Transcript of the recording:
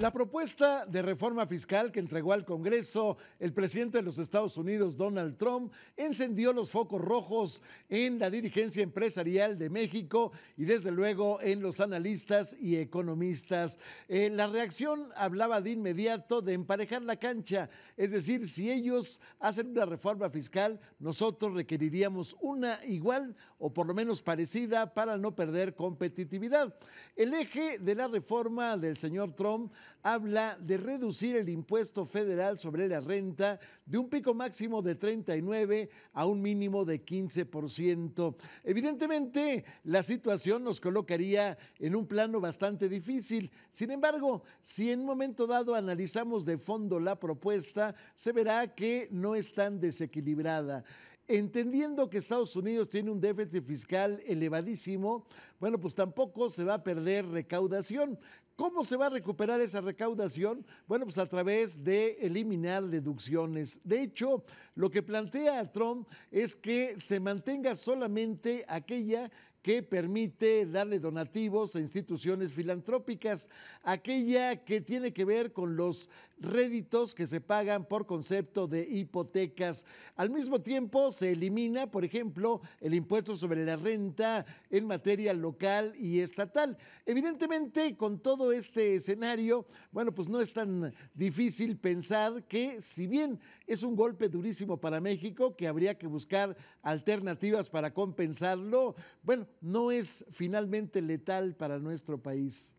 La propuesta de reforma fiscal que entregó al Congreso el presidente de los Estados Unidos, Donald Trump, encendió los focos rojos en la dirigencia empresarial de México y desde luego en los analistas y economistas. Eh, la reacción hablaba de inmediato de emparejar la cancha, es decir, si ellos hacen una reforma fiscal, nosotros requeriríamos una igual o por lo menos parecida para no perder competitividad. El eje de la reforma del señor Trump habla de reducir el impuesto federal sobre la renta de un pico máximo de 39 a un mínimo de 15%. Evidentemente, la situación nos colocaría en un plano bastante difícil. Sin embargo, si en un momento dado analizamos de fondo la propuesta, se verá que no es tan desequilibrada entendiendo que Estados Unidos tiene un déficit fiscal elevadísimo, bueno, pues tampoco se va a perder recaudación. ¿Cómo se va a recuperar esa recaudación? Bueno, pues a través de eliminar deducciones. De hecho, lo que plantea Trump es que se mantenga solamente aquella que permite darle donativos a instituciones filantrópicas, aquella que tiene que ver con los réditos que se pagan por concepto de hipotecas. Al mismo tiempo, se elimina, por ejemplo, el impuesto sobre la renta en materia local y estatal. Evidentemente, con todo este escenario, bueno, pues no es tan difícil pensar que, si bien es un golpe durísimo para México, que habría que buscar alternativas para compensarlo, bueno, no es finalmente letal para nuestro país.